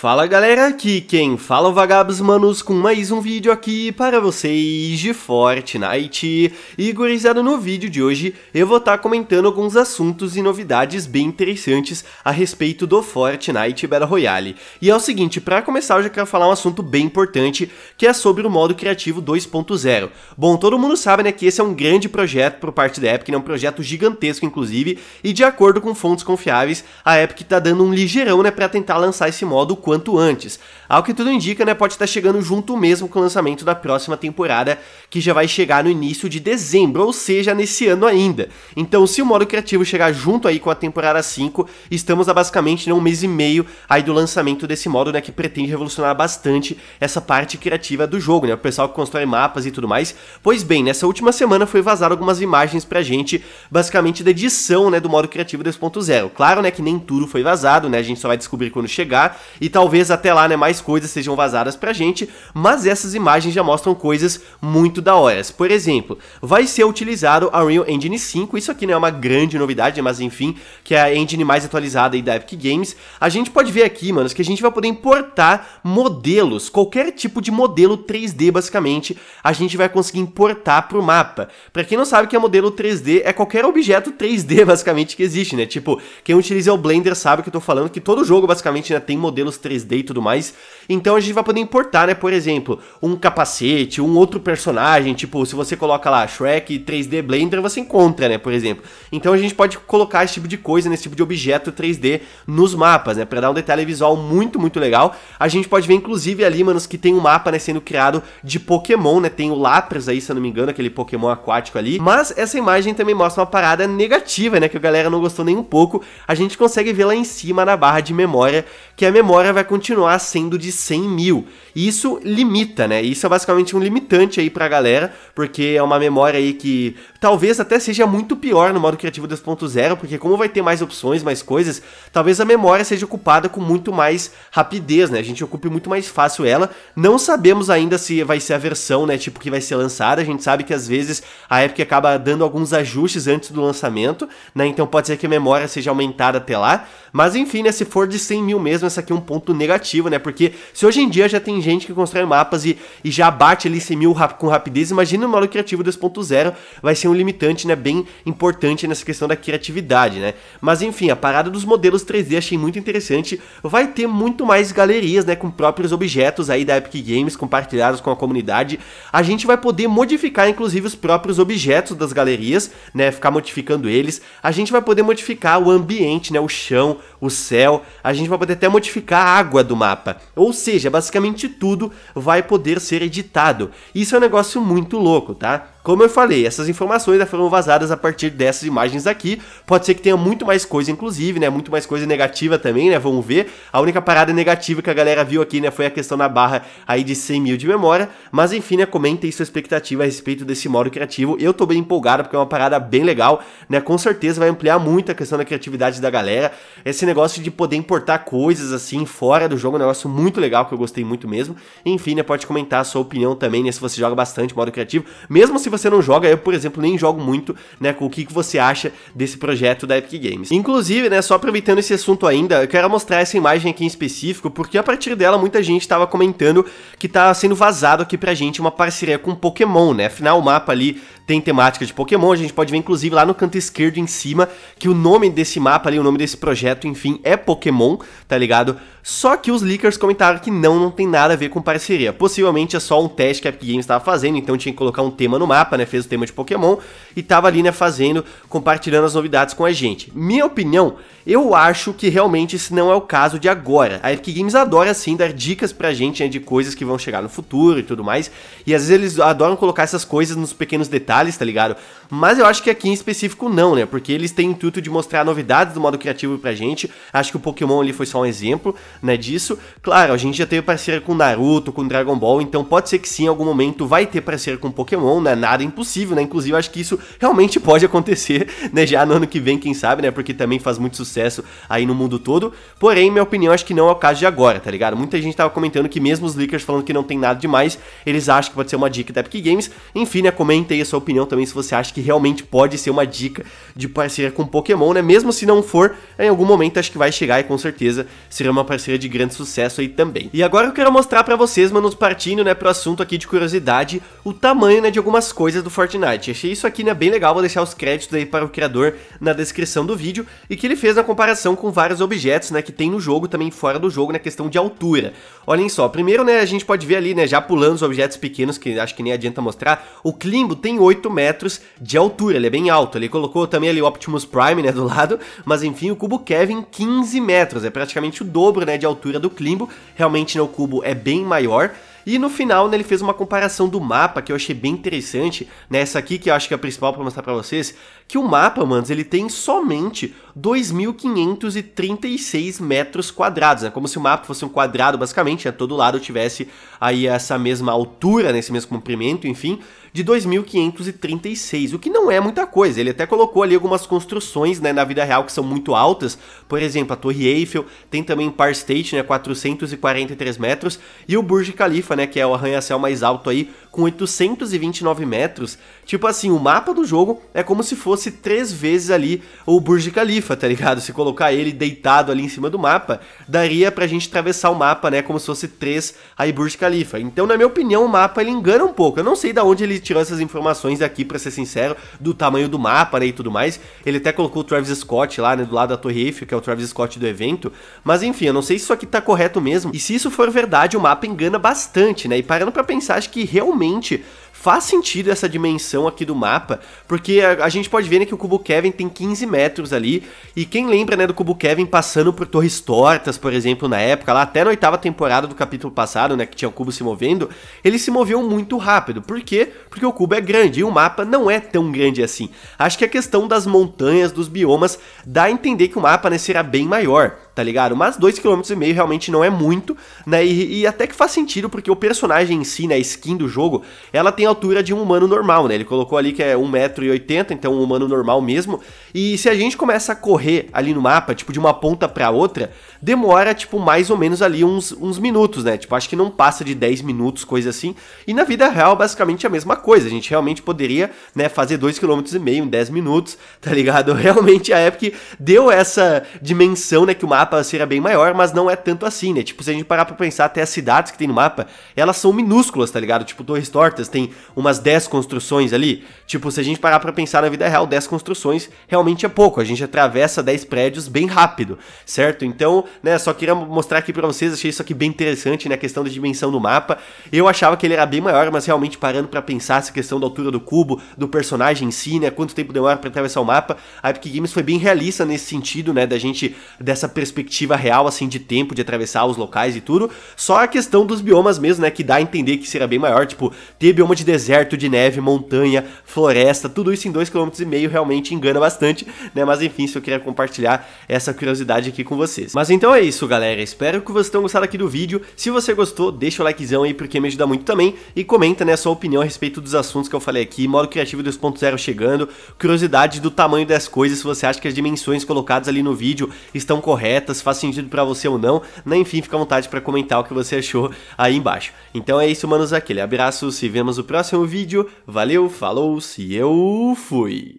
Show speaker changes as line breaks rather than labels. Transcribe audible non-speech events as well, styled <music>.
Fala galera, aqui quem fala é o Vagabos Manos com mais um vídeo aqui para vocês de Fortnite. E gurizada, no vídeo de hoje eu vou estar tá comentando alguns assuntos e novidades bem interessantes a respeito do Fortnite Battle Royale. E é o seguinte, para começar eu já quero falar um assunto bem importante que é sobre o modo criativo 2.0. Bom, todo mundo sabe né, que esse é um grande projeto por parte da Epic, né, um projeto gigantesco inclusive, e de acordo com fontes confiáveis, a Epic está dando um ligeirão né, para tentar lançar esse modo quanto antes. Ao que tudo indica, né, pode estar chegando junto mesmo com o lançamento da próxima temporada, que já vai chegar no início de dezembro, ou seja, nesse ano ainda. Então, se o modo criativo chegar junto aí com a temporada 5, estamos a basicamente né, um mês e meio aí do lançamento desse modo, né, que pretende revolucionar bastante essa parte criativa do jogo, né, o pessoal que constrói mapas e tudo mais. Pois bem, nessa última semana foi vazar algumas imagens pra gente, basicamente da edição, né, do modo criativo 2.0. Claro, né, que nem tudo foi vazado, né, a gente só vai descobrir quando chegar e então, tal talvez até lá, né, mais coisas sejam vazadas pra gente, mas essas imagens já mostram coisas muito da hora. Por exemplo, vai ser utilizado a Unreal Engine 5, isso aqui não é uma grande novidade, mas enfim, que é a engine mais atualizada aí da Epic Games. A gente pode ver aqui, manos, que a gente vai poder importar modelos, qualquer tipo de modelo 3D, basicamente, a gente vai conseguir importar pro mapa. Pra quem não sabe que é modelo 3D, é qualquer objeto 3D, <laughs> basicamente, que existe, né? Tipo, quem utiliza o Blender sabe que eu tô falando, que todo jogo, basicamente, né, tem modelos 3D 3D e tudo mais. Então a gente vai poder importar, né, por exemplo, um capacete, um outro personagem, tipo, se você coloca lá Shrek 3D Blender, você encontra, né, por exemplo. Então a gente pode colocar esse tipo de coisa, nesse esse tipo de objeto 3D nos mapas, né, para dar um detalhe visual muito, muito legal. A gente pode ver inclusive ali, manos, que tem um mapa, né, sendo criado de Pokémon, né, tem o Lapras aí, se eu não me engano, aquele Pokémon aquático ali. Mas essa imagem também mostra uma parada negativa, né, que a galera não gostou nem um pouco. A gente consegue ver lá em cima na barra de memória que a memória vai vai continuar sendo de 100 mil. E isso limita, né? Isso é basicamente um limitante aí pra galera, porque é uma memória aí que talvez até seja muito pior no modo criativo 2.0, porque como vai ter mais opções, mais coisas, talvez a memória seja ocupada com muito mais rapidez, né? A gente ocupe muito mais fácil ela. Não sabemos ainda se vai ser a versão, né, tipo que vai ser lançada. A gente sabe que às vezes a Epic acaba dando alguns ajustes antes do lançamento, né? Então pode ser que a memória seja aumentada até lá. Mas enfim, né, se for de 100 mil mesmo, essa aqui é ponto ponto negativo, né? Porque se hoje em dia já tem gente que constrói mapas e, e já bate ali 100 mil rap com rapidez, imagina o modo criativo 2.0 vai ser um limitante, né? Bem importante nessa questão da criatividade, né? Mas enfim, a parada dos modelos 3D achei muito interessante. Vai ter muito mais galerias, né? Com próprios objetos aí da Epic Games, compartilhados com a comunidade. A gente vai poder modificar, inclusive, os próprios objetos das galerias, né? Ficar modificando eles. A gente vai poder modificar o ambiente, né? O chão, o céu. A gente vai poder até modificar água do mapa. Ou seja, basicamente tudo vai poder ser editado. Isso é um negócio muito louco, tá? Como eu falei, essas informações já foram vazadas a partir dessas imagens aqui. Pode ser que tenha muito mais coisa, inclusive, né? Muito mais coisa negativa também, né? Vamos ver. A única parada negativa que a galera viu aqui, né? Foi a questão da barra aí de 100 mil de memória. Mas enfim, né? Comentem sua expectativa a respeito desse modo criativo. Eu tô bem empolgado porque é uma parada bem legal, né? Com certeza vai ampliar muito a questão da criatividade da galera. Esse negócio de poder importar coisas assim fora do jogo é um negócio muito legal que eu gostei muito mesmo. Enfim, né? Pode comentar a sua opinião também, né? Se você joga bastante modo criativo, mesmo se se você não joga, eu, por exemplo, nem jogo muito, né, com o que, que você acha desse projeto da Epic Games. Inclusive, né, só aproveitando esse assunto ainda, eu quero mostrar essa imagem aqui em específico, porque a partir dela muita gente estava comentando que tá sendo vazado aqui pra gente uma parceria com Pokémon, né? Afinal, o mapa ali tem temática de Pokémon, a gente pode ver inclusive lá no canto esquerdo em cima que o nome desse mapa ali, o nome desse projeto, enfim, é Pokémon, tá ligado? Só que os leakers comentaram que não, não tem nada a ver com parceria. Possivelmente é só um teste que a Epic Games estava fazendo, então tinha que colocar um tema no mapa, né? Fez o tema de Pokémon e tava ali, né, fazendo, compartilhando as novidades com a gente. Minha opinião, eu acho que realmente esse não é o caso de agora. A Epic Games adora sim dar dicas pra gente né, de coisas que vão chegar no futuro e tudo mais. E às vezes eles adoram colocar essas coisas nos pequenos detalhes detalhes, tá ligado? Mas eu acho que aqui em específico não, né? Porque eles têm o intuito de mostrar novidades do modo criativo pra gente. Acho que o Pokémon ali foi só um exemplo, né, disso. Claro, a gente já teve parceria com Naruto, com Dragon Ball, então pode ser que sim, em algum momento vai ter parceria com Pokémon, né? Nada é impossível, né? Inclusive, eu acho que isso realmente <laughs> pode acontecer, né? Já no ano que vem, quem sabe, né? Porque também faz muito sucesso aí no mundo todo. Porém, minha opinião, acho que não é o caso de agora, tá ligado? Muita gente tava comentando que mesmo os leakers falando que não tem nada demais, eles acham que pode ser uma dica da Epic Games. Enfim, né? Comentem a sua opinião opinião também se você acha que realmente pode ser uma dica de parceria com Pokémon, né? Mesmo se não for, em algum momento acho que vai chegar e com certeza será uma parceria de grande sucesso aí também. E agora eu quero mostrar para vocês, manos, partindo, né, pro assunto aqui de curiosidade, o tamanho, né, de algumas coisas do Fortnite. Achei isso aqui, né, bem legal, vou deixar os créditos aí para o criador na descrição do vídeo e que ele fez a comparação com vários objetos, né, que tem no jogo, também fora do jogo, na questão de altura. Olhem só, primeiro, né, a gente pode ver ali, né, já pulando os objetos pequenos, que acho que nem adianta mostrar, o Klimbo tem 8 8 metros de altura, ele é bem alto. Ele colocou também ali o Optimus Prime, né, do lado, mas enfim, o cubo Kevin 15 metros, é praticamente o dobro, né, de altura do Klimbo. Realmente, né, o cubo é bem maior. E no final, né, ele fez uma comparação do mapa que eu achei bem interessante. Nessa né, aqui, que eu acho que é a principal para mostrar para vocês, que o mapa, mano, ele tem somente 2.536 metros quadrados. É né? como se o mapa fosse um quadrado, basicamente, né? todo lado tivesse aí essa mesma altura, né? esse mesmo comprimento, enfim, de 2.536, o que não é muita coisa. Ele até colocou ali algumas construções né, na vida real que são muito altas, por exemplo, a Torre Eiffel, tem também Par State, né, 443 metros, e o Burj Khalifa, né, que é o arranha-céu mais alto aí, com 829 metros. Tipo assim, o mapa do jogo é como se fosse fosse três vezes ali o Burj Khalifa, tá ligado? Se colocar ele deitado ali em cima do mapa, daria pra gente atravessar o mapa, né? Como se fosse três aí Burj Khalifa. Então, na minha opinião, o mapa ele engana um pouco. Eu não sei da onde ele tirou essas informações aqui, pra ser sincero, do tamanho do mapa, né? E tudo mais. Ele até colocou o Travis Scott lá, né? Do lado da Torre Eiffel, que é o Travis Scott do evento. Mas enfim, eu não sei se isso aqui tá correto mesmo. E se isso for verdade, o mapa engana bastante, né? E parando pra pensar, acho que realmente faz sentido essa dimensão aqui do mapa, porque a, a, gente pode ver né, que o cubo Kevin tem 15 metros ali, e quem lembra né, do cubo Kevin passando por torres tortas, por exemplo, na época, lá até na oitava temporada do capítulo passado, né, que tinha o cubo se movendo, ele se moveu muito rápido. Por quê? Porque o cubo é grande, e o mapa não é tão grande assim. Acho que a é questão das montanhas, dos biomas, dá a entender que o mapa né, será bem maior tá ligado? Mas 2,5km realmente não é muito, né? E, e, até que faz sentido, porque o personagem em si, né, a skin do jogo, ela tem a altura de um humano normal, né? Ele colocou ali que é 1,80m, então um humano normal mesmo. E se a gente começa a correr ali no mapa, tipo, de uma ponta pra outra, demora, tipo, mais ou menos ali uns, uns minutos, né? Tipo, acho que não passa de 10 minutos, coisa assim. E na vida real, basicamente, é a mesma coisa. A gente realmente poderia, né, fazer 2,5km em 10 minutos, tá ligado? <laughs> Realmente a Epic deu essa dimensão, né, que o mapa mapa seria bem maior, mas não é tanto assim, né? Tipo, se a gente parar pra pensar, até as cidades que tem no mapa, elas são minúsculas, tá ligado? Tipo, Torres Tortas tem umas 10 construções ali. Tipo, se a gente parar pra pensar na vida real, 10 construções realmente é pouco. A gente atravessa 10 prédios bem rápido, certo? Então, né, só queria mostrar aqui pra vocês, achei isso aqui bem interessante, né? A questão da dimensão do mapa. Eu achava que ele era bem maior, mas realmente parando para pensar essa questão da altura do cubo, do personagem em si, né? Quanto tempo demora para atravessar o mapa. A Epic Games foi bem realista nesse sentido, né? Da gente, dessa perspectiva perspectiva real, assim, de tempo, de atravessar os locais e tudo. Só a questão dos biomas mesmo, né? Que dá a entender que será bem maior. Tipo, ter bioma de deserto, de neve, montanha, floresta, tudo isso em 2,5 km realmente engana bastante, né? Mas enfim, se eu queria compartilhar essa curiosidade aqui com vocês. Mas então é isso, galera. Espero que vocês tenham gostado aqui do vídeo. Se você gostou, deixa o likezão aí, porque me ajuda muito também. E comenta, né, a sua opinião a respeito dos assuntos que eu falei aqui. Modo criativo 2.0 chegando. Curiosidade do tamanho das coisas, se você acha que as dimensões colocadas ali no vídeo estão corretas se faz sentido para você ou não, né? enfim, fica à vontade para comentar o que você achou aí embaixo. Então é isso, manos, aquele abraço, se vemos no próximo vídeo, valeu, falou, se eu fui!